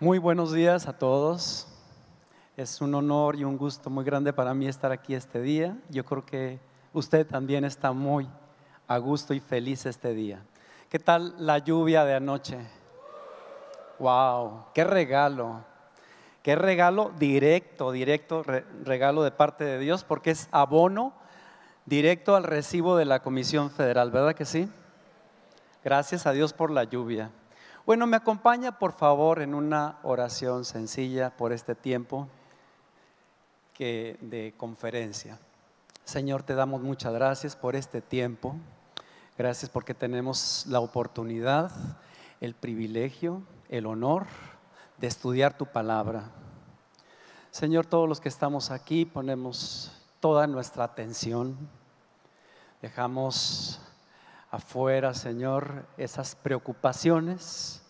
Muy buenos días a todos. Es un honor y un gusto muy grande para mí estar aquí este día. Yo creo que usted también está muy a gusto y feliz este día. ¿Qué tal la lluvia de anoche? ¡Wow! ¡Qué regalo! ¡Qué regalo directo, directo, regalo de parte de Dios! Porque es abono directo al recibo de la Comisión Federal, ¿verdad que sí? Gracias a Dios por la lluvia. Bueno, me acompaña por favor en una oración sencilla por este tiempo que de conferencia. Señor, te damos muchas gracias por este tiempo. Gracias porque tenemos la oportunidad, el privilegio, el honor de estudiar tu palabra. Señor, todos los que estamos aquí ponemos toda nuestra atención. Dejamos afuera, Señor, esas preocupaciones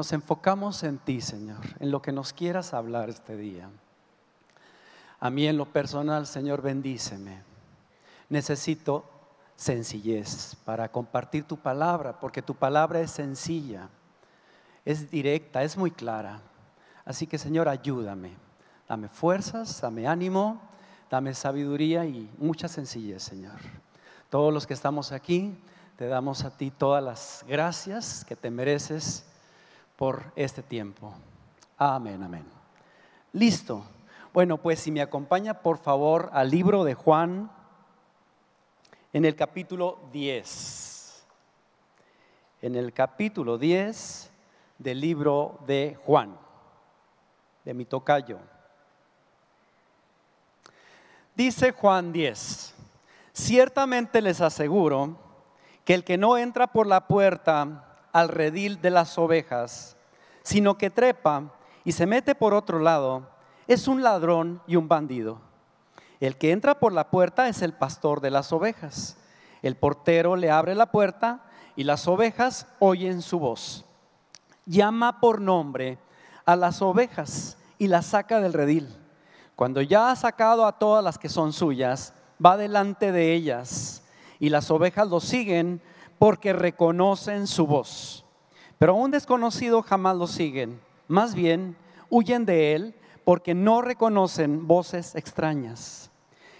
nos enfocamos en ti, Señor, en lo que nos quieras hablar este día. A mí en lo personal, Señor, bendíceme. Necesito sencillez para compartir tu palabra, porque tu palabra es sencilla, es directa, es muy clara. Así que, Señor, ayúdame. Dame fuerzas, dame ánimo, dame sabiduría y mucha sencillez, Señor. Todos los que estamos aquí, te damos a ti todas las gracias que te mereces por este tiempo. Amén, amén. Listo. Bueno, pues si me acompaña por favor al libro de Juan en el capítulo 10. En el capítulo 10 del libro de Juan, de mi tocayo. Dice Juan 10, ciertamente les aseguro que el que no entra por la puerta al redil de las ovejas, sino que trepa y se mete por otro lado, es un ladrón y un bandido. El que entra por la puerta es el pastor de las ovejas. El portero le abre la puerta y las ovejas oyen su voz. Llama por nombre a las ovejas y las saca del redil. Cuando ya ha sacado a todas las que son suyas, va delante de ellas y las ovejas lo siguen porque reconocen su voz. Pero a un desconocido jamás lo siguen, más bien huyen de él porque no reconocen voces extrañas.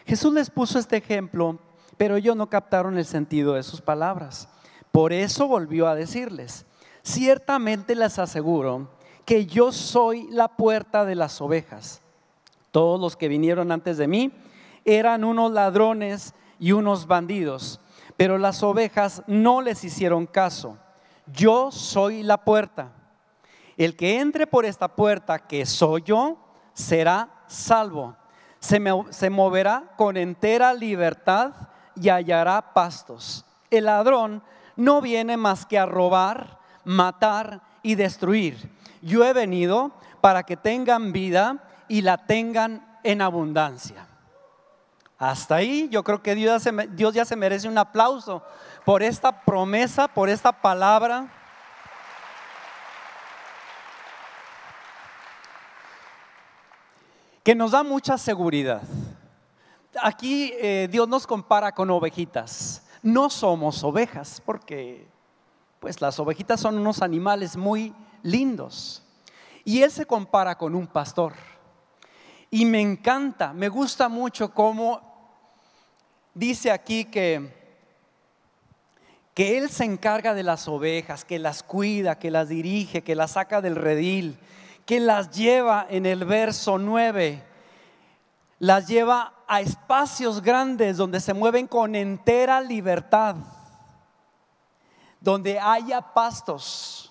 Jesús les puso este ejemplo, pero ellos no captaron el sentido de sus palabras. Por eso volvió a decirles, ciertamente les aseguro que yo soy la puerta de las ovejas. Todos los que vinieron antes de mí eran unos ladrones y unos bandidos pero las ovejas no les hicieron caso. Yo soy la puerta. El que entre por esta puerta, que soy yo, será salvo. Se, se, moverá con entera libertad y hallará pastos. El ladrón no viene más que a robar, matar y destruir. Yo he venido para que tengan vida y la tengan en abundancia. Hasta ahí yo creo que Dios ya, se, merece un aplauso por esta promesa, por esta palabra. que nos da mucha seguridad. Aquí eh, Dios nos compara con ovejitas. No somos ovejas porque pues las ovejitas son unos animales muy lindos. Y Él se compara con un pastor. Y me encanta, me gusta mucho cómo dice aquí que, que Él se encarga de las ovejas, que las cuida, que las dirige, que las saca del redil, que las lleva en el verso 9, las lleva a espacios grandes donde se mueven con entera libertad, donde haya pastos.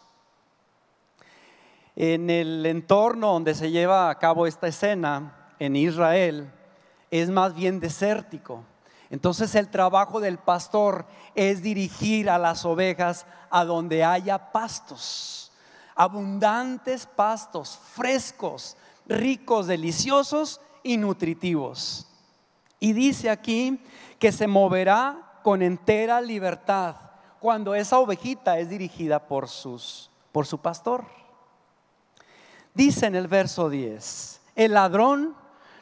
En el entorno donde se lleva a cabo esta escena, en Israel, es más bien desértico entonces el trabajo del pastor es dirigir a las ovejas a donde haya pastos, abundantes pastos, frescos, ricos, deliciosos y nutritivos. Y dice aquí que se moverá con entera libertad cuando esa ovejita es dirigida por, sus, por su pastor. Dice en el verso 10, el ladrón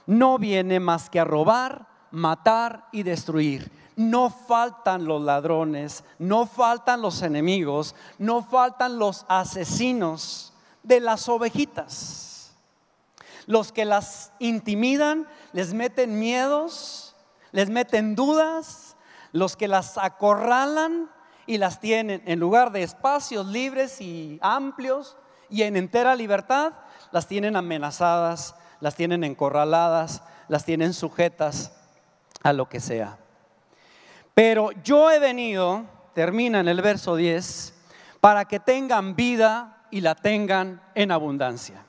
no viene más que a robar, matar y destruir. No faltan los ladrones, no faltan los enemigos, no faltan los asesinos de las ovejitas. Los que las intimidan, les meten miedos, les meten dudas, los que las acorralan y las tienen en lugar de espacios libres y amplios y en entera libertad, las tienen amenazadas, las tienen encorraladas, las tienen sujetas a lo que sea. Pero yo he venido, termina en el verso 10, para que tengan vida y la tengan en abundancia.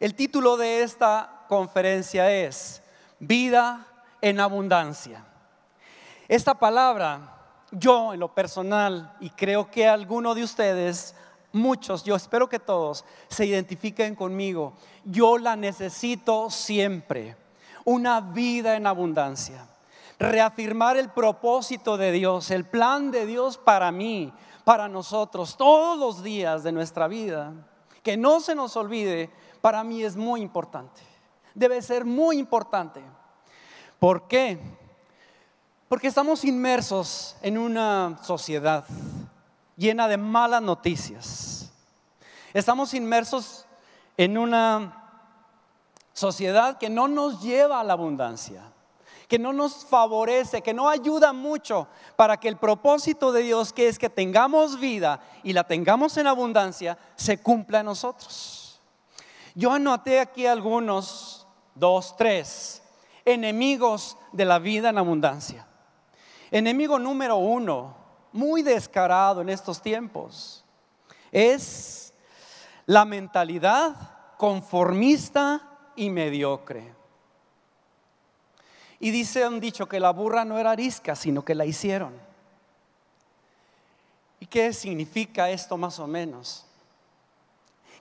El título de esta conferencia es Vida en Abundancia. Esta palabra, yo en lo personal, y creo que alguno de ustedes, muchos, yo espero que todos, se identifiquen conmigo, yo la necesito siempre, una vida en abundancia reafirmar el propósito de Dios, el plan de Dios para mí, para nosotros, todos los días de nuestra vida. Que no se nos olvide, para mí es muy importante. Debe ser muy importante. ¿Por qué? Porque estamos inmersos en una sociedad llena de malas noticias. Estamos inmersos en una sociedad que no nos lleva a la abundancia que no nos favorece, que no ayuda mucho para que el propósito de Dios, que es que tengamos vida y la tengamos en abundancia, se cumpla en nosotros. Yo anoté aquí algunos, dos, tres, enemigos de la vida en abundancia. Enemigo número uno, muy descarado en estos tiempos, es la mentalidad conformista y mediocre. Y dicen, han dicho que la burra no era arisca, sino que la hicieron. ¿Y qué significa esto más o menos?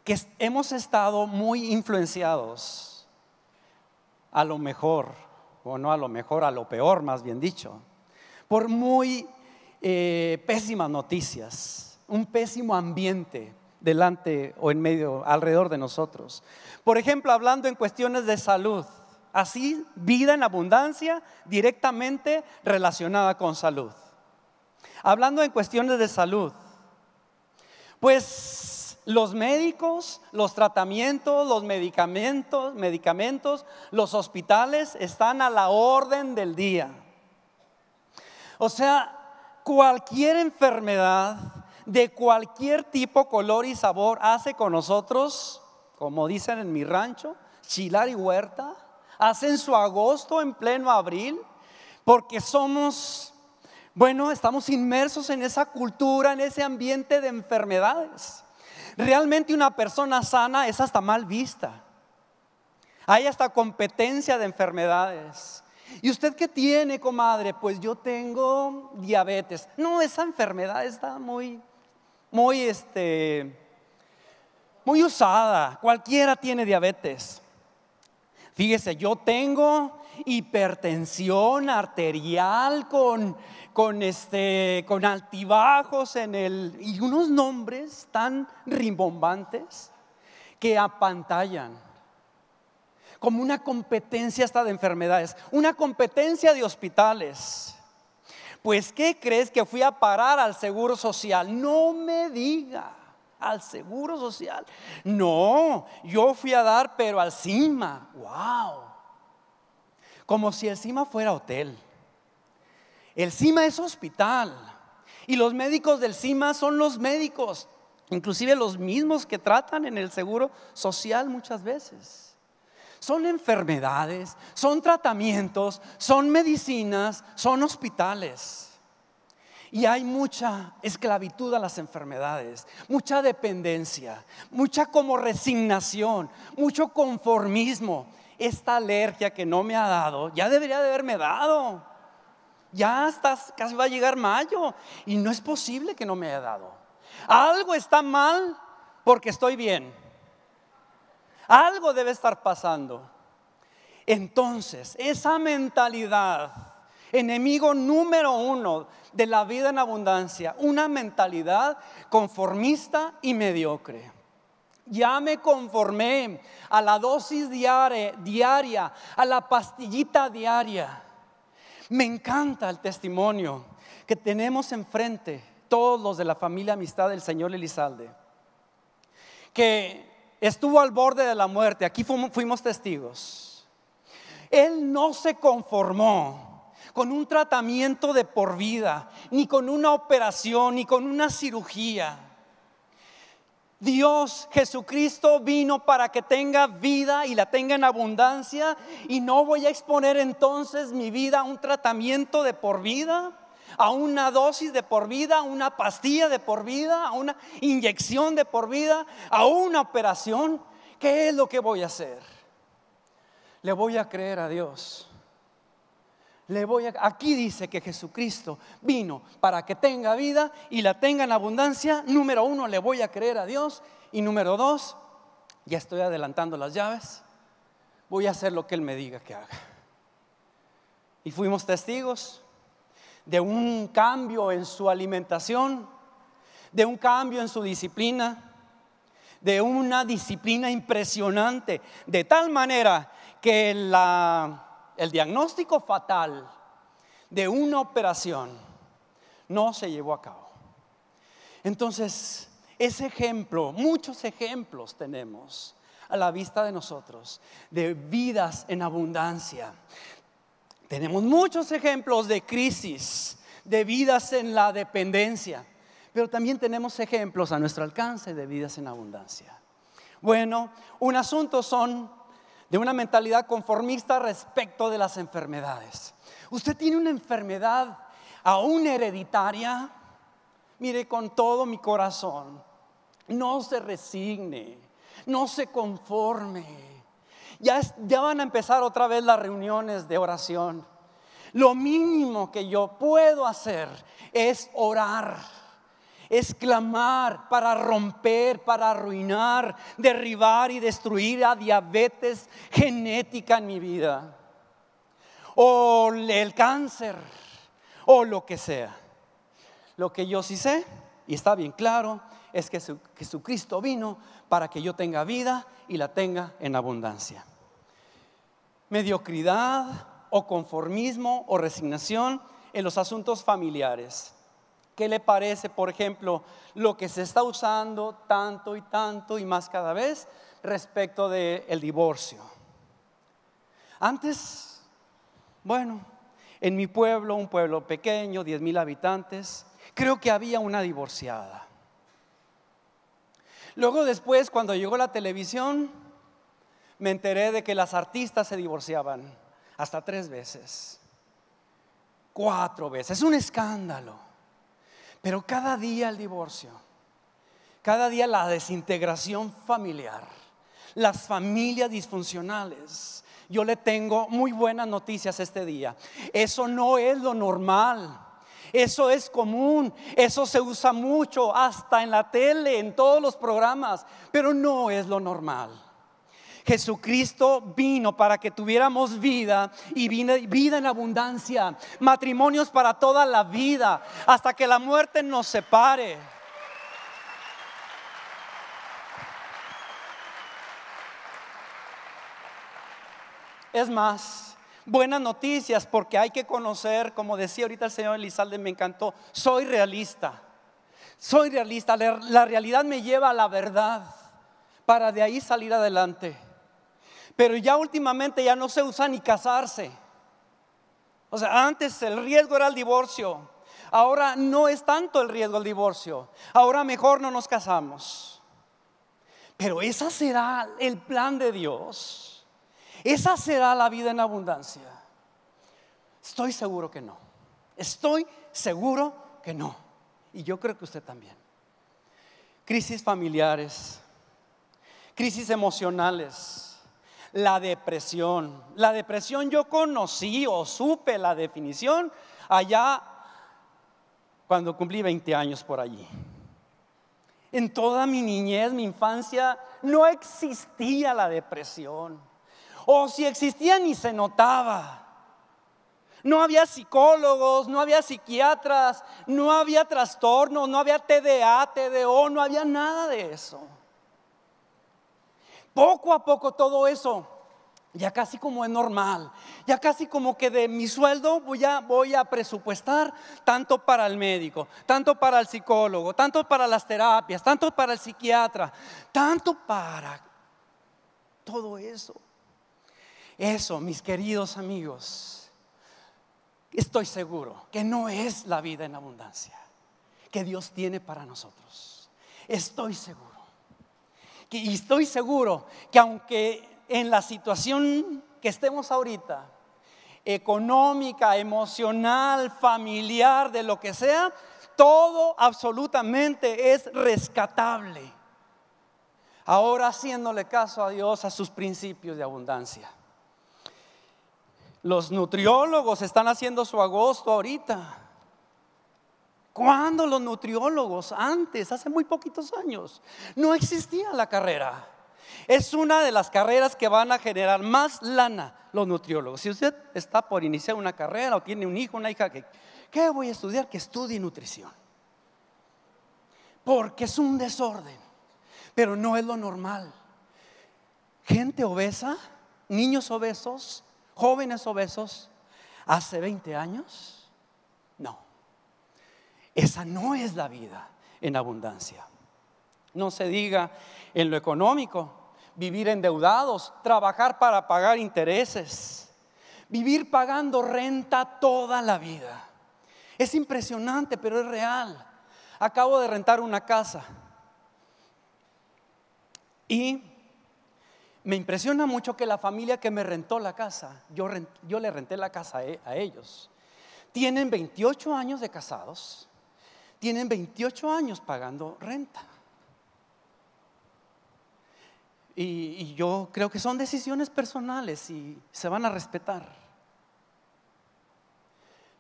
Que hemos estado muy influenciados, a lo mejor, o no a lo mejor, a lo peor más bien dicho, por muy eh, pésimas noticias, un pésimo ambiente delante o en medio, alrededor de nosotros. Por ejemplo, hablando en cuestiones de salud Así, vida en abundancia directamente relacionada con salud. Hablando en cuestiones de salud, pues los médicos, los tratamientos, los medicamentos, medicamentos, los hospitales están a la orden del día. O sea, cualquier enfermedad de cualquier tipo, color y sabor hace con nosotros, como dicen en mi rancho, chilar y huerta hacen su agosto en pleno abril, porque somos, bueno, estamos inmersos en esa cultura, en ese ambiente de enfermedades. Realmente una persona sana es hasta mal vista. Hay hasta competencia de enfermedades. ¿Y usted qué tiene, comadre? Pues yo tengo diabetes. No, esa enfermedad está muy, muy, este, muy usada. Cualquiera tiene diabetes. Fíjese, yo tengo hipertensión arterial este, con, altibajos en el... y unos nombres tan rimbombantes que apantallan. Como una competencia hasta de enfermedades, una competencia de hospitales. Pues, ¿qué crees que fui a parar al Seguro Social? No me digas al seguro social. No, yo fui a dar, pero al CIMA. ¡Wow! Como si el CIMA fuera hotel. El CIMA es hospital. Y los médicos del CIMA son los médicos, inclusive los mismos que tratan en el seguro social muchas veces son enfermedades, son tratamientos, son medicinas, son hospitales. Y hay mucha esclavitud a las enfermedades, mucha dependencia, mucha como resignación, mucho conformismo. Esta alergia que no me ha dado, ya debería de haberme dado. Ya hasta casi va a llegar mayo y no es posible que no me haya dado. Algo está mal porque estoy bien. Algo debe estar pasando. Entonces, esa mentalidad enemigo número uno de la vida en abundancia, una mentalidad conformista y mediocre. Ya me conformé a la dosis diaria, a la pastillita diaria. Me encanta el testimonio que tenemos enfrente todos los de la familia amistad del señor Elizalde, que estuvo al borde de la muerte, aquí fuimos testigos. Él no se conformó con un tratamiento de por vida, ni con una operación, ni con una cirugía. Dios Jesucristo vino para que tenga vida y la tenga en abundancia y no voy a exponer entonces mi vida a un tratamiento de por vida, a una dosis de por vida, a una pastilla de por vida, a una inyección de por vida, a una operación. ¿Qué es lo que voy a hacer? Le voy a creer a Dios le voy a, aquí dice que Jesucristo vino para que tenga vida y la tenga en abundancia. Número uno, le voy a creer a Dios. Y número dos, ya estoy adelantando las llaves. Voy a hacer lo que Él me diga que haga. Y fuimos testigos de un cambio en su alimentación, de un cambio en su disciplina, de una disciplina impresionante, de tal manera que la el diagnóstico fatal de una operación no se llevó a cabo. Entonces, ese ejemplo, muchos ejemplos tenemos a la vista de nosotros, de vidas en abundancia. Tenemos muchos ejemplos de crisis, de vidas en la dependencia, pero también tenemos ejemplos a nuestro alcance de vidas en abundancia. Bueno, un asunto son de una mentalidad conformista respecto de las enfermedades. Usted tiene una enfermedad aún hereditaria. Mire, con todo mi corazón, no se resigne, no se conforme. Ya, ya van a empezar otra vez las reuniones de oración. Lo mínimo que yo puedo hacer es orar es para romper, para arruinar, derribar y destruir a diabetes genética en mi vida, o el cáncer, o lo que sea. Lo que yo sí sé, y está bien claro, es que Jesucristo vino para que yo tenga vida y la tenga en abundancia. Mediocridad o conformismo o resignación en los asuntos familiares ¿Qué le parece, por ejemplo, lo que se está usando tanto y tanto y más cada vez respecto del divorcio? Antes, bueno, en mi pueblo, un pueblo pequeño, 10 mil habitantes, creo que había una divorciada. Luego después, cuando llegó la televisión, me enteré de que las artistas se divorciaban hasta tres veces, cuatro veces, Es un escándalo. Pero cada día el divorcio, cada día la desintegración familiar, las familias disfuncionales. Yo le tengo muy buenas noticias este día. Eso no es lo normal. Eso es común, eso se usa mucho, hasta en la tele, en todos los programas, pero no es lo normal. Jesucristo vino para que tuviéramos vida y vida en abundancia, matrimonios para toda la vida, hasta que la muerte nos separe. Es más, buenas noticias porque hay que conocer, como decía ahorita el señor Elizalde, me encantó, soy realista. Soy realista, la realidad me lleva a la verdad para de ahí salir adelante. Pero ya últimamente ya no se usa ni casarse. O sea, antes el riesgo era el divorcio. Ahora no es tanto el riesgo el divorcio. Ahora mejor no nos casamos. Pero esa será el plan de Dios. Esa será la vida en abundancia. Estoy seguro que no. Estoy seguro que no. Y yo creo que usted también. Crisis familiares, crisis emocionales, la depresión. La depresión yo conocí o supe la definición allá cuando cumplí 20 años por allí. En toda mi niñez, mi infancia, no existía la depresión. O si existía ni se notaba. No había psicólogos, no había psiquiatras, no había trastornos, no había TDA, TDO, no había nada de eso. Poco a poco todo eso ya casi como es normal, ya casi como que de mi sueldo voy a, voy a presupuestar tanto para el médico, tanto para el psicólogo, tanto para las terapias, tanto para el psiquiatra, tanto para todo eso. Eso, mis queridos amigos, estoy seguro que no es la vida en abundancia que Dios tiene para nosotros. Estoy seguro y estoy seguro que aunque en la situación que estemos ahorita, económica, emocional, familiar, de lo que sea, todo absolutamente es rescatable. Ahora haciéndole caso a Dios, a sus principios de abundancia. Los nutriólogos están haciendo su agosto ahorita. Cuando los nutriólogos antes, hace muy poquitos años, no existía la carrera. Es una de las carreras que van a generar más lana los nutriólogos. Si usted está por iniciar una carrera o tiene un hijo, una hija ¿qué voy a estudiar? Que estudie nutrición. Porque es un desorden, pero no es lo normal. Gente obesa, niños obesos, jóvenes obesos, hace 20 años esa no es la vida en abundancia. No se diga en lo económico, vivir endeudados, trabajar para pagar intereses, vivir pagando renta toda la vida. Es impresionante, pero es real. Acabo de rentar una casa y me impresiona mucho que la familia que me rentó la casa, yo, le renté la casa a e, ellos, tienen 28 años de casados tienen 28 años pagando renta. Y, yo creo que son decisiones personales y se van a respetar.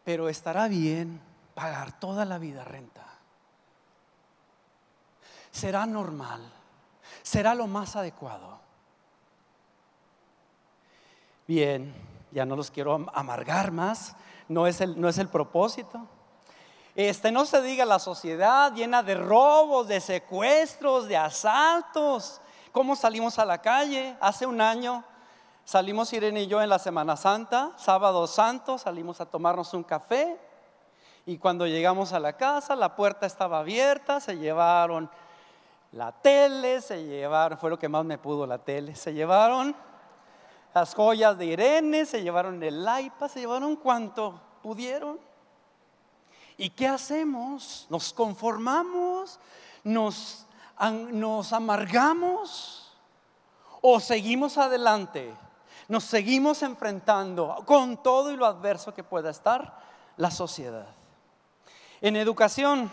Pero estará bien pagar toda la vida renta. Será normal. Será lo más adecuado. Bien, ya no los quiero amargar más. No es el, no es el propósito. Este, no se diga la sociedad llena de robos, de secuestros, de asaltos. ¿Cómo salimos a la calle? Hace un año salimos Irene y yo en la Semana Santa, sábado santo, salimos a tomarnos un café y cuando llegamos a la casa la puerta estaba abierta, se llevaron la tele, se llevaron, fue lo que más me pudo la tele, se llevaron las joyas de Irene, se llevaron el laipa, se llevaron cuanto pudieron. ¿Y qué hacemos? ¿Nos conformamos? ¿Nos, nos amargamos? ¿O seguimos adelante? Nos seguimos enfrentando con todo y lo adverso que pueda estar la sociedad. En educación,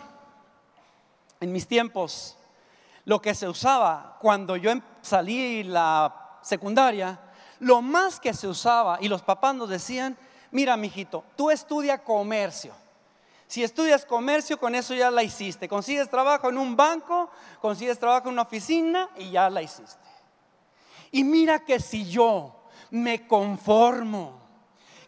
en mis tiempos, lo que se usaba cuando yo em-, salí la secundaria, lo más que se usaba, y los papás nos decían, mira, mijito, tú estudia comercio. Si estudias comercio, con eso ya la hiciste. Consigues trabajo en un banco, consigues trabajo en una oficina y ya la hiciste. Y mira que si yo me conformo,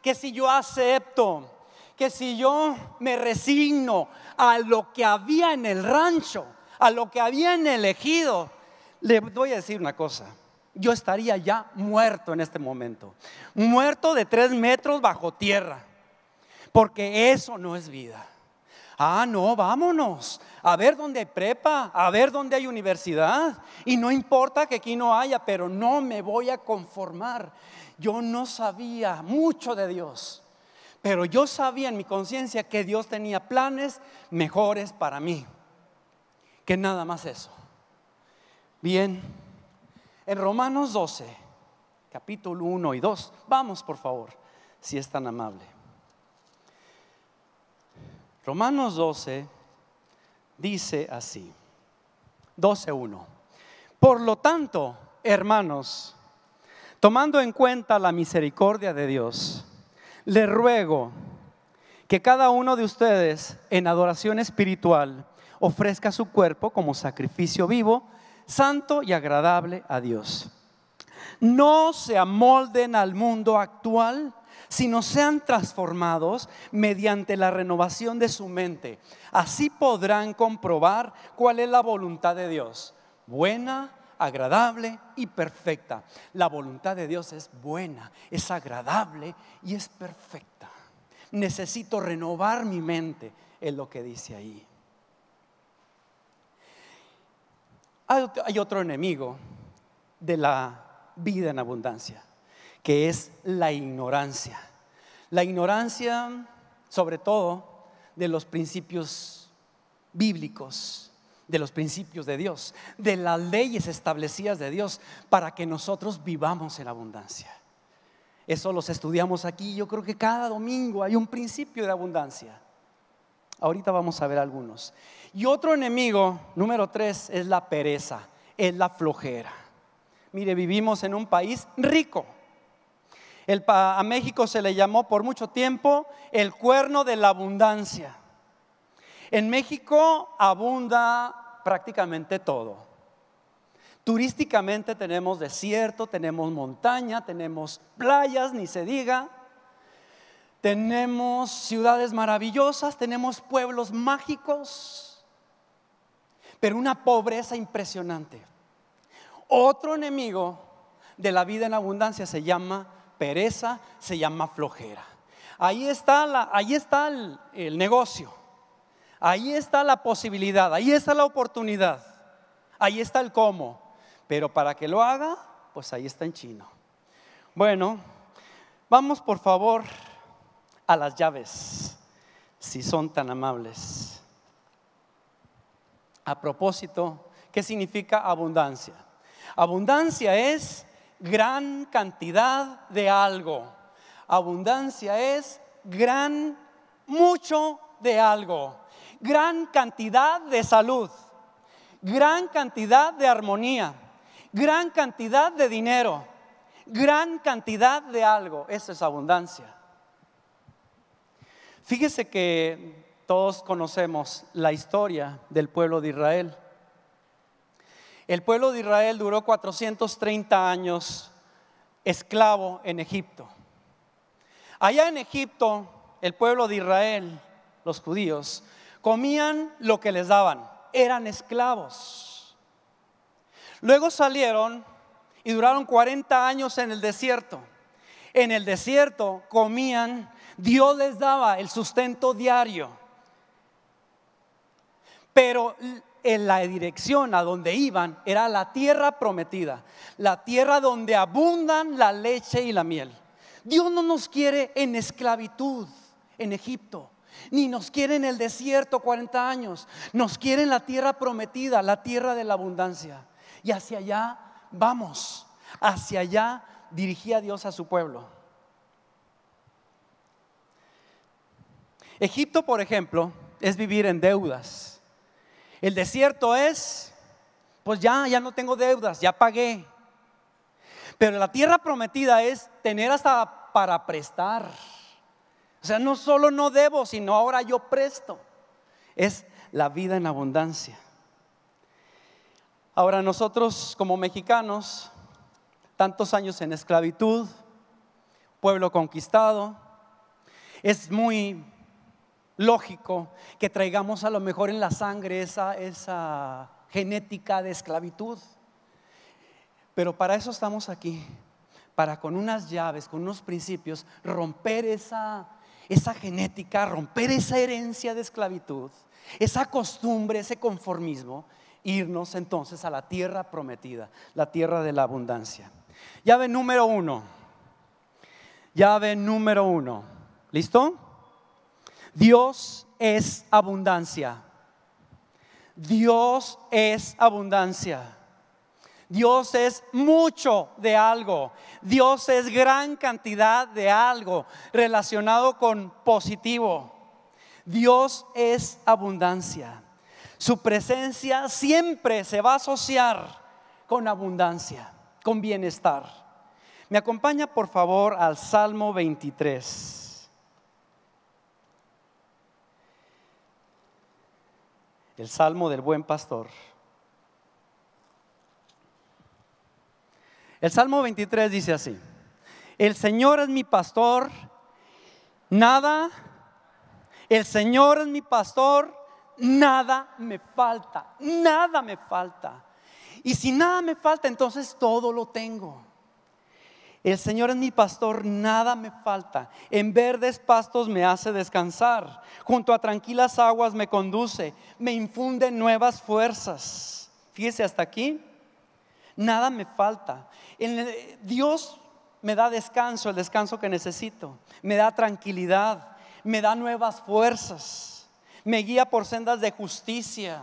que si yo acepto, que si yo me resigno a lo que había en el rancho, a lo que habían elegido, le voy a decir una cosa. Yo estaría ya muerto en este momento, muerto de tres metros bajo tierra, porque eso no es vida. Ah, no, vámonos. A ver dónde hay prepa, a ver dónde hay universidad. Y no importa que aquí no haya, pero no me voy a conformar. Yo no sabía mucho de Dios, pero yo sabía en mi conciencia que Dios tenía planes mejores para mí. Que nada más eso. Bien, en Romanos 12, capítulo 1 y 2, vamos por favor, si es tan amable. Romanos 12 dice así, 12.1. Por lo tanto, hermanos, tomando en cuenta la misericordia de Dios, le ruego que cada uno de ustedes en adoración espiritual ofrezca su cuerpo como sacrificio vivo, santo y agradable a Dios. No se amolden al mundo actual, sino sean transformados mediante la renovación de su mente. Así podrán comprobar cuál es la voluntad de Dios, buena, agradable y perfecta. La voluntad de Dios es buena, es agradable y es perfecta. Necesito renovar mi mente, en lo que dice ahí. Hay otro enemigo de la vida en abundancia que es la ignorancia. La ignorancia, sobre todo, de los principios bíblicos, de los principios de Dios, de las leyes establecidas de Dios, para que nosotros vivamos en abundancia. Eso los estudiamos aquí. Yo creo que cada domingo hay un principio de abundancia. Ahorita vamos a ver algunos. Y otro enemigo, número tres, es la pereza, es la flojera. Mire, vivimos en un país rico a México se le llamó por mucho tiempo el cuerno de la abundancia. En México abunda prácticamente todo. Turísticamente tenemos desierto, tenemos montaña, tenemos playas, ni se diga. Tenemos ciudades maravillosas, tenemos pueblos mágicos, pero una pobreza impresionante. Otro enemigo de la vida en abundancia se llama pereza se llama flojera. Ahí está, la, ahí está el, el negocio, ahí está la posibilidad, ahí está la oportunidad, ahí está el cómo. Pero para que lo haga, pues ahí está en chino. Bueno, vamos por favor a las llaves, si son tan amables. A propósito, ¿qué significa abundancia? Abundancia es gran cantidad de algo. Abundancia es gran, mucho de algo. Gran cantidad de salud. Gran cantidad de armonía. Gran cantidad de dinero. Gran cantidad de algo. esa es abundancia. Fíjese que todos conocemos la historia del pueblo de Israel. El pueblo de Israel duró 430 años esclavo en Egipto. Allá en Egipto, el pueblo de Israel, los judíos, comían lo que les daban, eran esclavos. Luego salieron y duraron 40 años en el desierto. En el desierto comían, Dios les daba el sustento diario. Pero en la dirección a donde iban era la tierra prometida, la tierra donde abundan la leche y la miel. Dios no nos quiere en esclavitud en Egipto, ni nos quiere en el desierto 40 años, nos quiere en la tierra prometida, la tierra de la abundancia. Y hacia allá vamos, hacia allá dirigía Dios a su pueblo. Egipto, por ejemplo, es vivir en deudas el desierto es, pues ya, ya no tengo deudas, ya pagué. Pero la tierra prometida es tener hasta para prestar. O sea, no solo no debo, sino ahora yo presto. Es la vida en abundancia. Ahora nosotros como mexicanos, tantos años en esclavitud, pueblo conquistado, es muy lógico que traigamos a lo mejor en la sangre esa, genética de esclavitud. Pero para eso estamos aquí, para con unas llaves, con unos principios, romper esa, esa genética, romper esa herencia de esclavitud, esa costumbre, ese conformismo, irnos entonces a la tierra prometida, la tierra de la abundancia. Llave número uno. Llave número uno. ¿Listo? Dios es abundancia. Dios es abundancia. Dios es mucho de algo. Dios es gran cantidad de algo relacionado con positivo. Dios es abundancia. Su presencia siempre se va a asociar con abundancia, con bienestar. Me acompaña por favor al Salmo 23. el Salmo del Buen Pastor. El Salmo 23 dice así, el Señor es mi pastor, nada, el Señor es mi pastor, nada me falta, nada me falta. Y si nada me falta, entonces todo lo tengo. El Señor es mi pastor, nada me falta. En verdes pastos me hace descansar. Junto a tranquilas aguas me conduce. Me infunde nuevas fuerzas. Fíjese hasta aquí. Nada me falta. Dios me da descanso, el descanso que necesito. Me da tranquilidad. Me da nuevas fuerzas. Me guía por sendas de justicia.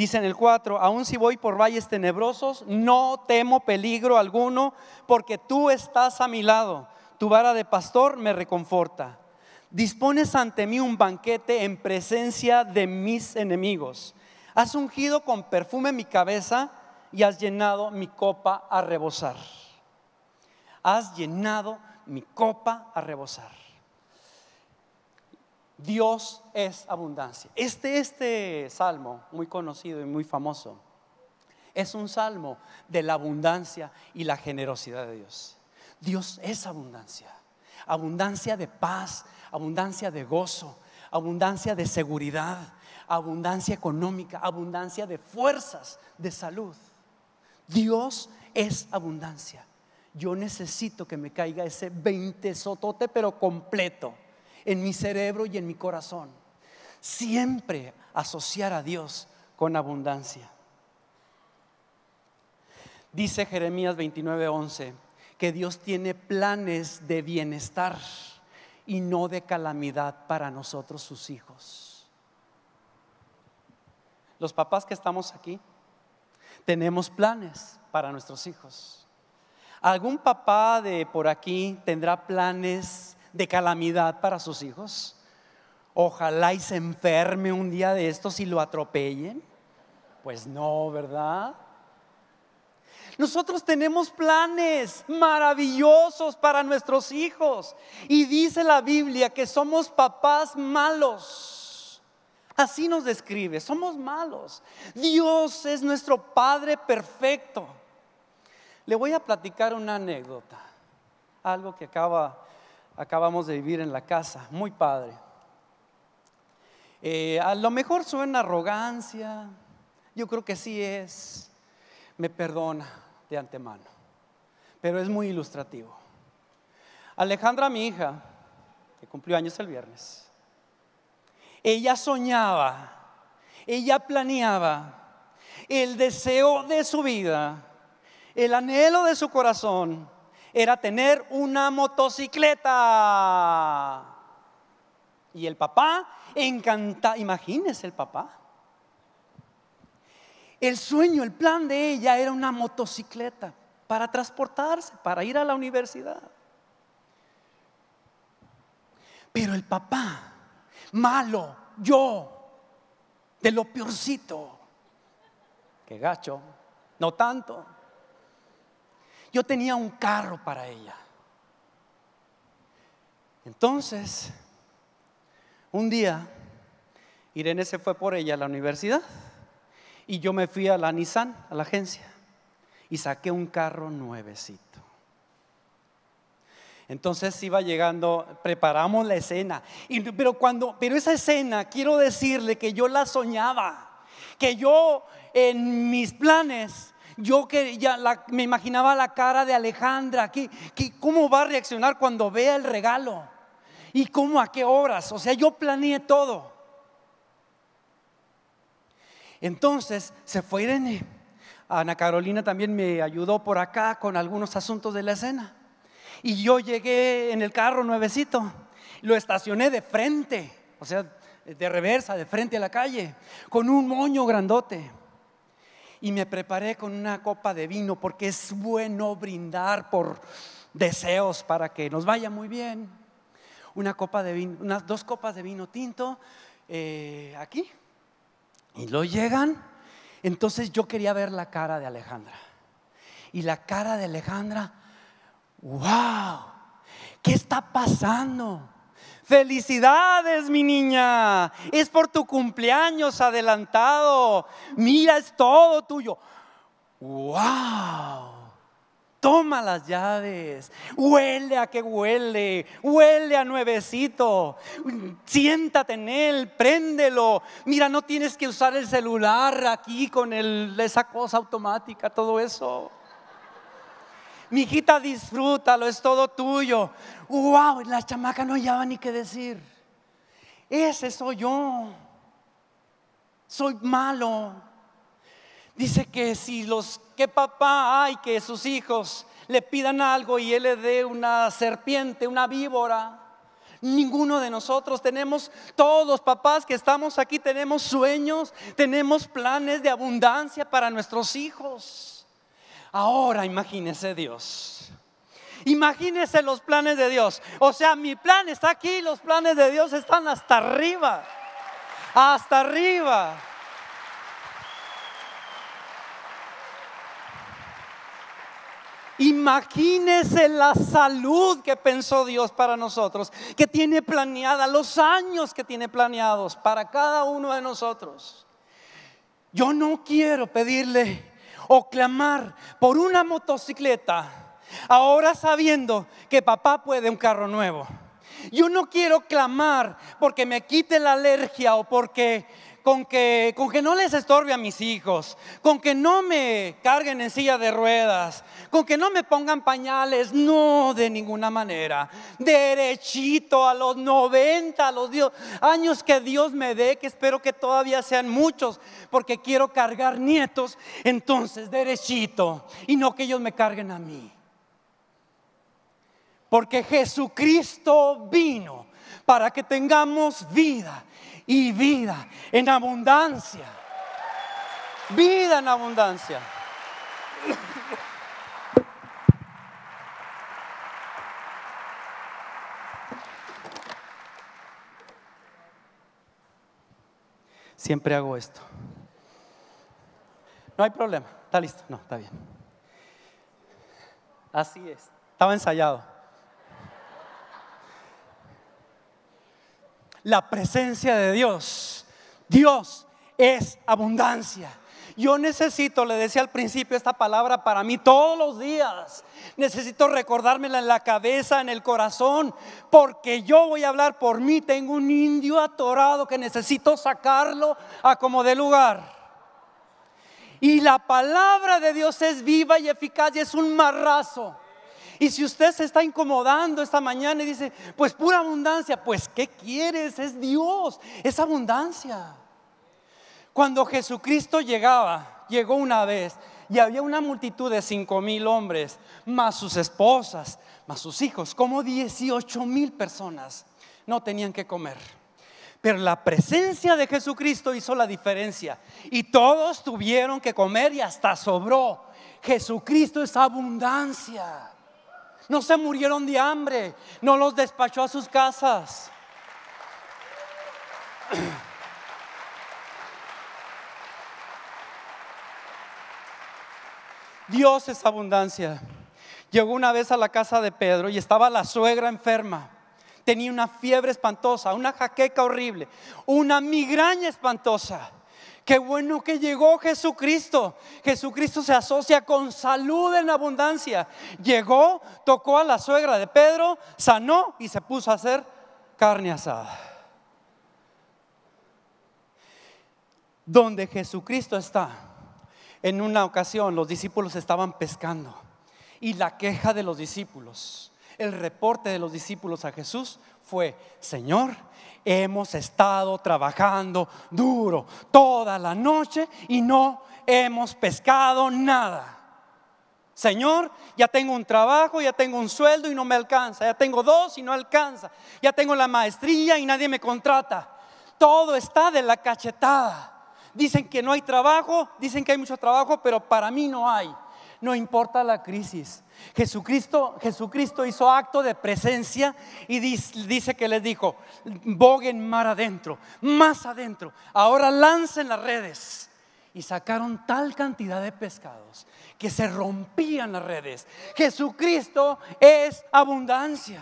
Dice en el 4, aun si voy por valles tenebrosos, no temo peligro alguno, porque tú estás a mi lado, tu vara de pastor me reconforta. Dispones ante mí un banquete en presencia de mis enemigos. Has ungido con perfume mi cabeza y has llenado mi copa a rebosar. Has llenado mi copa a rebosar. Dios es abundancia. Este, este salmo, muy conocido y muy famoso, es un salmo de la abundancia y la generosidad de Dios. Dios es abundancia. Abundancia de paz, abundancia de gozo, abundancia de seguridad, abundancia económica, abundancia de fuerzas, de salud. Dios es abundancia. Yo necesito que me caiga ese 20 sotote, pero completo en mi cerebro y en mi corazón. Siempre asociar a Dios con abundancia. Dice Jeremías 29:11 que Dios tiene planes de bienestar y no de calamidad para nosotros sus hijos. Los papás que estamos aquí tenemos planes para nuestros hijos. ¿Algún papá de por aquí tendrá planes de calamidad para sus hijos. Ojalá y se enferme un día de estos y lo atropellen. Pues no, ¿verdad? Nosotros tenemos planes maravillosos para nuestros hijos. Y dice la Biblia que somos papás malos. Así nos describe, somos malos. Dios es nuestro Padre perfecto. Le voy a platicar una anécdota, algo que acaba acabamos de vivir en la casa. Muy padre. Eh, a lo mejor suena arrogancia, yo creo que sí es. Me perdona de antemano, pero es muy ilustrativo. Alejandra, mi hija, que cumplió años el viernes, ella soñaba, ella planeaba el deseo de su vida, el anhelo de su corazón era tener una motocicleta. Y el papá encanta, imagínese el papá. El sueño, el plan de ella era una motocicleta para transportarse, para ir a la universidad. Pero el papá, malo, yo, de lo peorcito, que gacho, no tanto. Yo tenía un carro para ella. Entonces, un día, Irene se fue por ella a la universidad y yo me fui a la Nissan, a la agencia, y saqué un carro nuevecito. Entonces iba llegando, preparamos la escena, pero cuando, pero esa escena quiero decirle que yo la soñaba, que yo en mis planes yo que ya me imaginaba la cara de Alejandra, aquí, cómo va a reaccionar cuando vea el regalo? ¿Y cómo, a qué horas? O sea, yo planeé todo. Entonces se fue Irene. Ana Carolina también me ayudó por acá con algunos asuntos de la escena. Y yo llegué en el carro nuevecito. Lo estacioné de frente, o sea, de reversa, de frente a la calle, con un moño grandote y me preparé con una copa de vino porque es bueno brindar por deseos para que nos vaya muy bien. Una copa de vino, unas dos copas de vino tinto eh, aquí y lo llegan. Entonces yo quería ver la cara de Alejandra. Y la cara de Alejandra, wow, ¿qué está pasando? Felicidades, mi niña. Es por tu cumpleaños adelantado. Mira, es todo tuyo. ¡Wow! Toma las llaves, huele a que huele, huele a nuevecito, siéntate en él, préndelo. Mira, no tienes que usar el celular aquí con el, esa cosa automática, todo eso. Mi hijita, disfrútalo, es todo tuyo. ¡Wow! La chamaca no hallaba ni qué decir. Ese soy yo. Soy malo. Dice que si los que papá hay que sus hijos le pidan algo y él le dé una serpiente, una víbora. Ninguno de nosotros tenemos, todos los papás que estamos aquí tenemos sueños, tenemos planes de abundancia para nuestros hijos. Ahora imagínese Dios. Imagínese los planes de Dios. O sea, mi plan está aquí, los planes de Dios están hasta arriba. Hasta arriba. Imagínese la salud que pensó Dios para nosotros, que tiene planeada, los años que tiene planeados para cada uno de nosotros. Yo no quiero pedirle o clamar por una motocicleta, ahora sabiendo que papá puede un carro nuevo. Yo no quiero clamar porque me quite la alergia o porque con que, no les estorbe a mis hijos, con que no me carguen en silla de ruedas, con que no me pongan pañales, no, de ninguna manera. Derechito a los 90, a los años que Dios me dé, que espero que todavía sean muchos, porque quiero cargar nietos, entonces derechito, y no que ellos me carguen a mí. Porque Jesucristo vino para que tengamos vida y vida en abundancia. Vida en abundancia. Siempre hago esto. No hay problema. Está listo. No, está bien. Así es. Estaba ensayado. la presencia de Dios. Dios es abundancia. Yo necesito, le decía al principio, esta palabra para mí todos los días. Necesito recordármela en la cabeza, en el corazón, porque yo voy a hablar por mí. Tengo un indio atorado que necesito sacarlo a como de lugar. Y la palabra de Dios es viva y eficaz y es un marrazo. Y si usted se está incomodando esta mañana y dice, pues pura abundancia, pues ¿qué quieres? Es Dios, es abundancia. Cuando Jesucristo llegaba, llegó una vez y había una multitud de cinco mil hombres, más sus esposas, más sus hijos, como 18 mil personas. No tenían que comer. Pero la presencia de Jesucristo hizo la diferencia. Y todos tuvieron que comer y hasta sobró. Jesucristo es abundancia no se murieron de hambre, no los despachó a sus casas. Dios es abundancia. Llegó una vez a la casa de Pedro y estaba la suegra enferma. Tenía una fiebre espantosa, una jaqueca horrible, una migraña espantosa. Qué bueno que llegó Jesucristo. Jesucristo se asocia con salud en abundancia. Llegó, tocó a la suegra de Pedro, sanó y se puso a hacer carne asada. Donde Jesucristo está, en una ocasión los discípulos estaban pescando y la queja de los discípulos, el reporte de los discípulos a Jesús fue, Señor, hemos estado trabajando duro toda la noche y no hemos pescado nada. Señor, ya tengo un trabajo, ya tengo un sueldo y no me alcanza, ya tengo dos y no alcanza, ya tengo la maestría y nadie me contrata. Todo está de la cachetada. Dicen que no hay trabajo, dicen que hay mucho trabajo, pero para mí no hay. No importa la crisis, Jesucristo, Jesucristo hizo acto de presencia y dice, que les dijo, boguen mar adentro, más adentro, ahora lancen las redes. Y sacaron tal cantidad de pescados que se rompían las redes. Jesucristo es abundancia.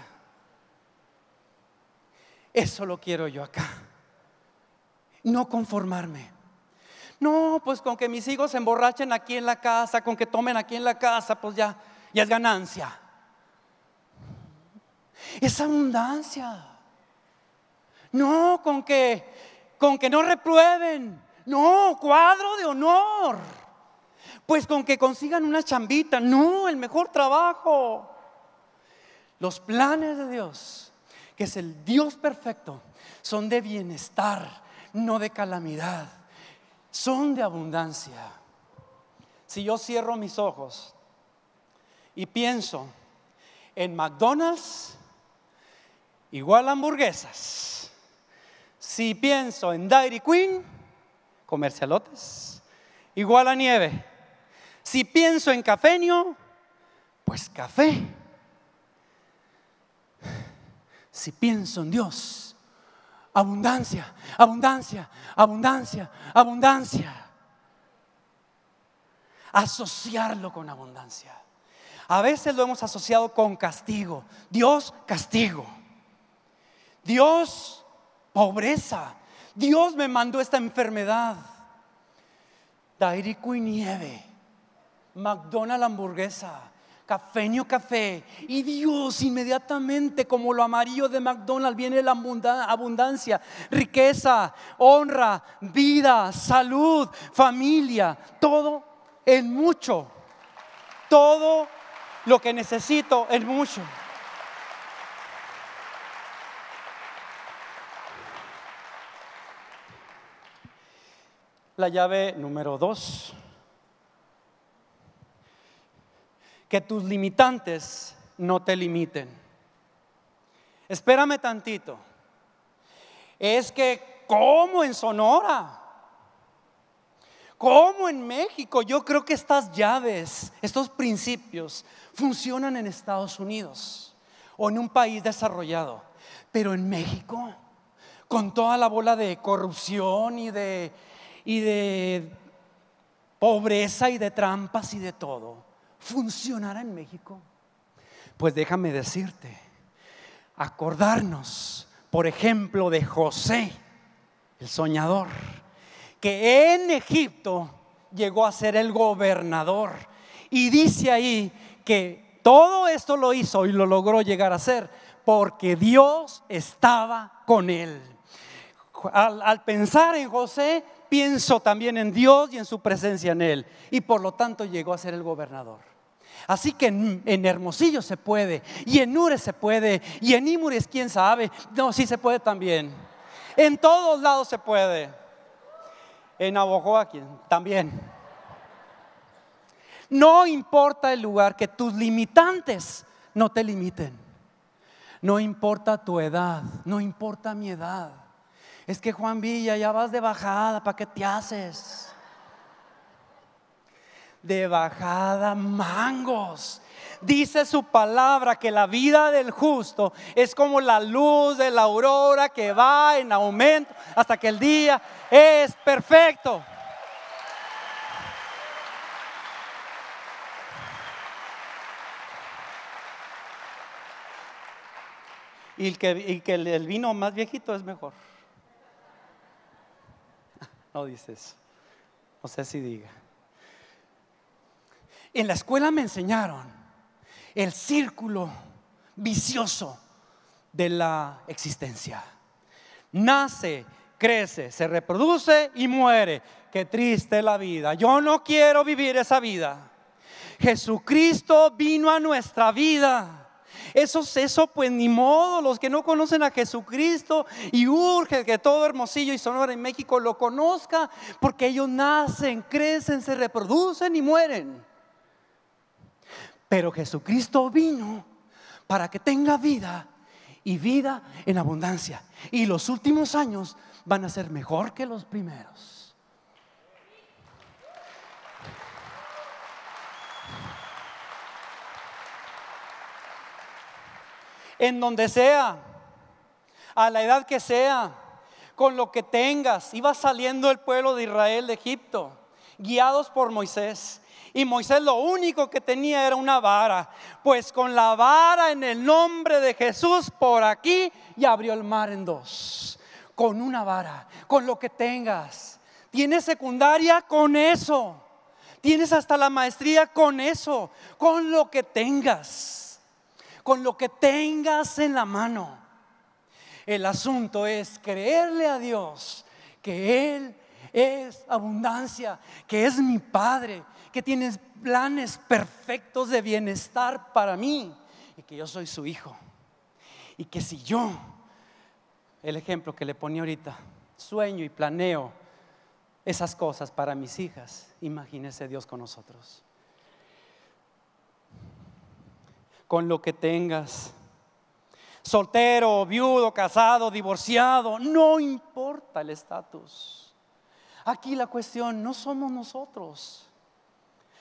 Eso lo quiero yo acá. No conformarme. No, pues con que mis hijos se emborrachen aquí en la casa, con que tomen aquí en la casa, pues ya y es ganancia. Es abundancia. No con que con que no reprueben. No, cuadro de honor. Pues con que consigan una chambita, no, el mejor trabajo. Los planes de Dios, que es el Dios perfecto, son de bienestar, no de calamidad. Son de abundancia. Si yo cierro mis ojos y pienso en McDonald's, igual hamburguesas. Si pienso en Dairy Queen, comercialotes, igual a nieve. Si pienso en cafeño, pues café. Si pienso en Dios, abundancia, abundancia, abundancia, abundancia. Asociarlo con abundancia. A veces lo hemos asociado con castigo. Dios castigo. Dios pobreza. Dios me mandó esta enfermedad. Dairico y nieve. McDonald's hamburguesa. Cafeño café. Y Dios inmediatamente, como lo amarillo de McDonald's, viene la abundancia, riqueza, honra, vida, salud, familia. Todo en mucho. Todo lo que necesito es mucho. La llave número dos. Que tus limitantes no te limiten. Espérame tantito. Es que, como en Sonora? como en México? Yo creo que estas llaves, estos principios, funcionan en Estados Unidos o en un país desarrollado, pero en México, con toda la bola de corrupción y de, y de pobreza y de trampas y de todo, ¿funcionará en México? Pues déjame decirte, acordarnos, por ejemplo, de José, el soñador, que en Egipto llegó a ser el gobernador. Y dice ahí que todo esto lo hizo y lo logró llegar a ser porque Dios estaba con él. Al, pensar en José, pienso también en Dios y en su presencia en él. Y por lo tanto llegó a ser el gobernador. Así que en, Hermosillo se puede, y en Nure se puede, y en Imures quién sabe. No, sí se puede también. En todos lados se puede. En Abojoa también. No importa el lugar, que tus limitantes no te limiten. No importa tu edad, no importa mi edad. Es que Juan Villa, ya vas de bajada, ¿para qué te haces? De bajada, mangos. Dice su palabra que la vida del justo es como la luz de la aurora que va en aumento hasta que el día es perfecto. y que, el vino más viejito es mejor. No dices, no sé si diga. En la escuela me enseñaron el círculo vicioso de la existencia. Nace, crece, se reproduce y muere. Qué triste la vida. Yo no quiero vivir esa vida. Jesucristo vino a nuestra vida eso, eso pues ni modo, los que no conocen a Jesucristo y urge que todo Hermosillo y Sonora en México lo conozca, porque ellos nacen, crecen, se reproducen y mueren. Pero Jesucristo vino para que tenga vida y vida en abundancia. Y los últimos años van a ser mejor que los primeros. en donde sea, a la edad que sea, con lo que tengas. Iba saliendo el pueblo de Israel de Egipto, guiados por Moisés. Y Moisés lo único que tenía era una vara. Pues con la vara en el nombre de Jesús por aquí y abrió el mar en dos. Con una vara, con lo que tengas. Tienes secundaria con eso. Tienes hasta la maestría con eso, con lo que tengas con lo que tengas en la mano. El asunto es creerle a Dios que Él es abundancia, que es mi Padre, que tienes planes perfectos de bienestar para mí y que yo soy su hijo. Y que si yo, el ejemplo que le ponía ahorita, sueño y planeo esas cosas para mis hijas, imagínese Dios con nosotros. con lo que tengas. Soltero, viudo, casado, divorciado, no importa el estatus. Aquí la cuestión no somos nosotros.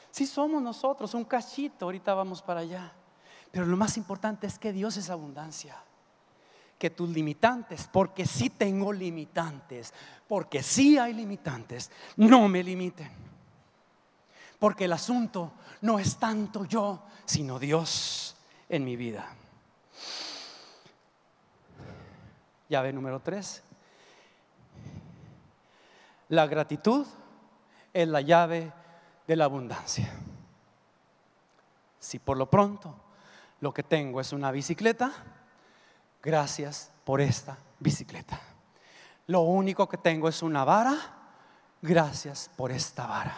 Si somos nosotros, un cachito, ahorita vamos para allá. Pero lo más importante es que Dios es abundancia. Que tus limitantes, porque sí tengo limitantes, porque sí hay limitantes, no me limiten. Porque el asunto no es tanto yo, sino Dios en mi vida. Llave número tres. La gratitud es la llave de la abundancia. Si por lo pronto lo que tengo es una bicicleta, gracias por esta bicicleta. Lo único que tengo es una vara, gracias por esta vara.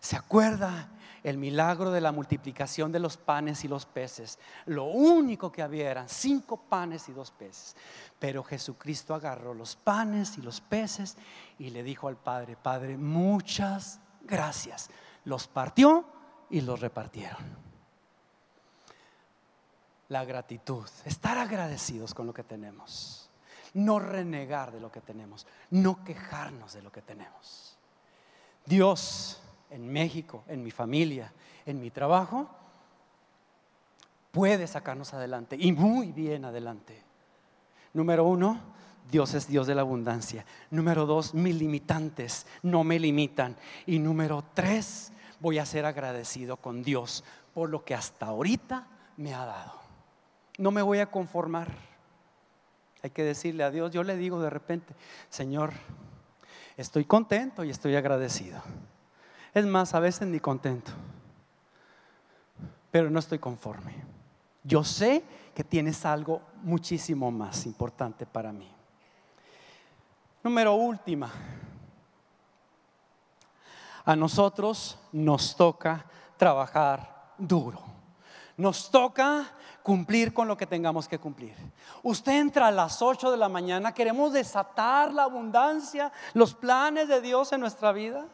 ¿Se acuerda el milagro de la multiplicación de los panes y los peces. Lo único que había eran cinco panes y dos peces. Pero Jesucristo agarró los panes y los peces y le dijo al Padre, Padre, muchas gracias. Los partió y los repartieron. La gratitud, estar agradecidos con lo que tenemos, no renegar de lo que tenemos, no quejarnos de lo que tenemos. Dios en México, en mi familia, en mi trabajo, puede sacarnos adelante y muy bien adelante. Número uno, Dios es Dios de la abundancia. Número dos, mis limitantes no me limitan. Y número tres, voy a ser agradecido con Dios por lo que hasta ahorita me ha dado. No me voy a conformar. Hay que decirle a Dios, yo le digo de repente, Señor, estoy contento y estoy agradecido. Es más, a veces ni contento. Pero no estoy conforme. Yo sé que tienes algo muchísimo más importante para mí. Número última. A nosotros nos toca trabajar duro. Nos toca cumplir con lo que tengamos que cumplir. Usted entra a las 8 de la mañana, queremos desatar la abundancia, los planes de Dios en nuestra vida.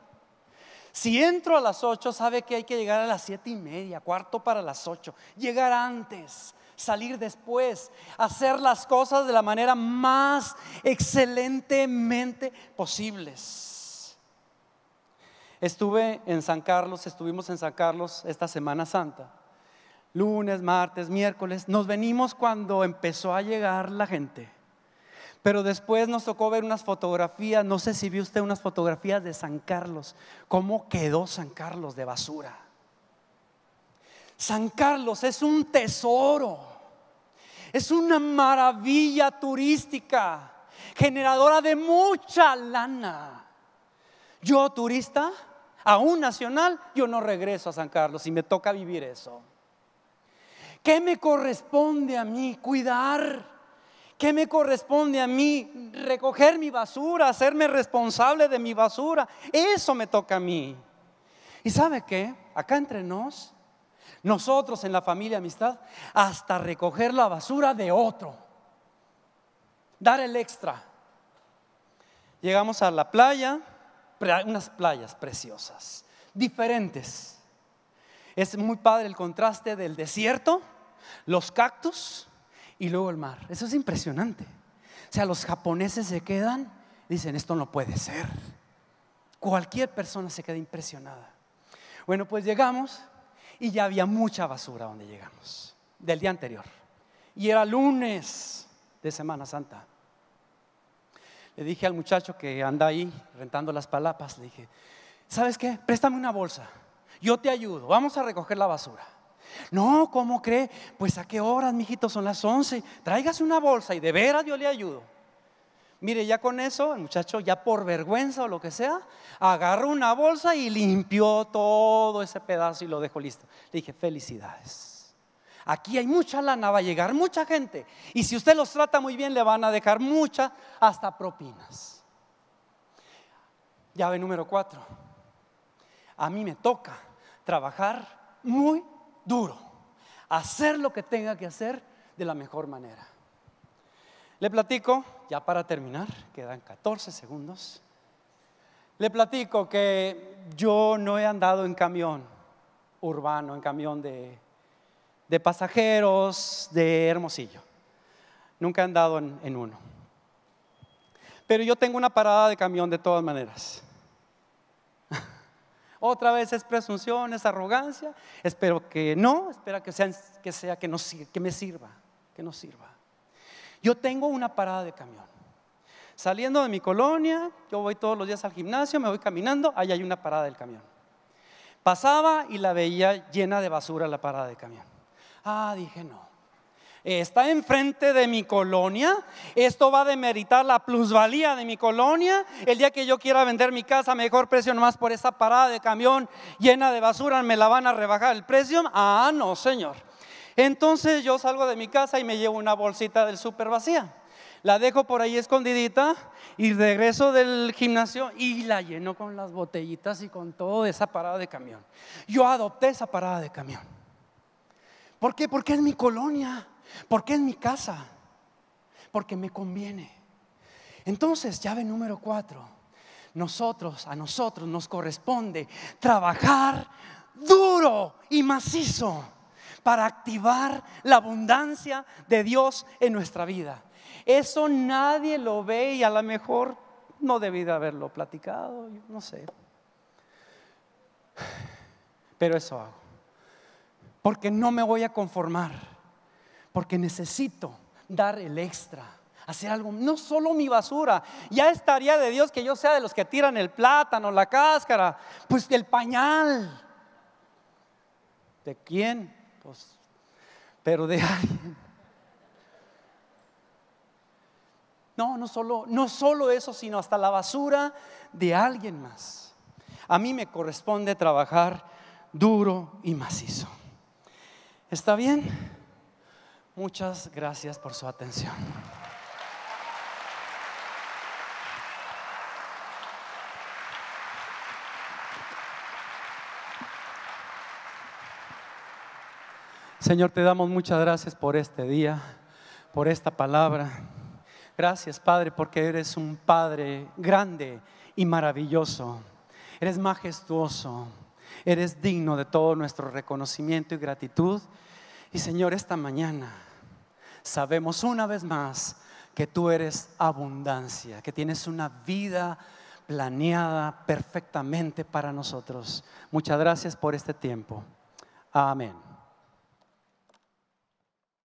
Si entro a las 8, sabe que hay que llegar a las siete y media, cuarto para las 8. Llegar antes, salir después, hacer las cosas de la manera más excelentemente posibles. Estuve en San Carlos, estuvimos en San Carlos esta Semana Santa. Lunes, martes, miércoles. Nos venimos cuando empezó a llegar la gente. Pero después nos tocó ver unas fotografías, no sé si vio usted unas fotografías de San Carlos, cómo quedó San Carlos de basura. San Carlos es un tesoro, es una maravilla turística, generadora de mucha lana. Yo turista, aún nacional, yo no regreso a San Carlos y me toca vivir eso. ¿Qué me corresponde a mí cuidar? ¿Qué me corresponde a mí? Recoger mi basura, hacerme responsable de mi basura. Eso me toca a mí. ¿Y sabe qué? Acá entre nos, nosotros en la familia amistad, hasta recoger la basura de otro. Dar el extra. Llegamos a la playa, unas playas preciosas, diferentes. Es muy padre el contraste del desierto, los cactus y luego el mar. Eso es impresionante. O sea, los japoneses se quedan, dicen, esto no puede ser. Cualquier persona se queda impresionada. Bueno, pues llegamos y ya había mucha basura donde llegamos, del día anterior. Y era lunes de Semana Santa. Le dije al muchacho que anda ahí rentando las palapas, le dije, ¿sabes qué? Préstame una bolsa, yo te ayudo, vamos a recoger la basura. No, ¿cómo cree? Pues a qué horas, mijito, son las 11. Tráigase una bolsa y de veras yo le ayudo. Mire, ya con eso, el muchacho, ya por vergüenza o lo que sea, agarró una bolsa y limpió todo ese pedazo y lo dejó listo. Le dije, felicidades. Aquí hay mucha lana, va a llegar mucha gente. Y si usted los trata muy bien, le van a dejar mucha, hasta propinas. Llave número cuatro. A mí me toca trabajar muy duro, hacer lo que tenga que hacer de la mejor manera. Le platico, ya para terminar, quedan 14 segundos. Le platico que yo no he andado en camión urbano, en camión de, pasajeros de Hermosillo. Nunca he andado en uno. Pero yo tengo una parada de camión de todas maneras. Otra vez es presunción, es arrogancia. Espero que no, espera que, sea que, que me sirva, que no sirva. Yo tengo una parada de camión. Saliendo de mi colonia, yo voy todos los días al gimnasio, me voy caminando, ahí hay una parada del camión. Pasaba y la veía llena de basura la parada de camión. Ah, dije no está enfrente de mi colonia, esto va a demeritar la plusvalía de mi colonia, el día que yo quiera vender mi casa mejor precio nomás por esa parada de camión llena de basura, me la van a rebajar el precio. Ah, no, señor. Entonces yo salgo de mi casa y me llevo una bolsita del super vacía. La dejo por ahí escondidita y regreso del gimnasio y la lleno con las botellitas y con toda esa parada de camión. Yo adopté esa parada de camión. ¿Por qué? Porque es mi colonia. ¿Por qué es mi casa? Porque me conviene. Entonces, llave número cuatro, nosotros, a nosotros nos corresponde trabajar duro y macizo para activar la abundancia de Dios en nuestra vida. Eso nadie lo ve y a lo mejor no debí de haberlo platicado, yo no sé. Pero eso hago. Porque no me voy a conformar porque necesito dar el extra, hacer algo, no solo mi basura. Ya estaría de Dios que yo sea de los que tiran el plátano, la cáscara, pues el pañal. ¿De quién? Pues, pero de alguien. No, no solo, no solo eso, sino hasta la basura de alguien más. A mí me corresponde trabajar duro y macizo. ¿Está bien? Muchas gracias por su atención. Señor, te damos muchas gracias por este día, por esta palabra. Gracias, Padre, porque eres un Padre grande y maravilloso. Eres majestuoso. Eres digno de todo nuestro reconocimiento y gratitud. Y Señor, esta mañana sabemos una vez más que tú eres abundancia, que tienes una vida planeada perfectamente para nosotros. Muchas gracias por este tiempo. Amén.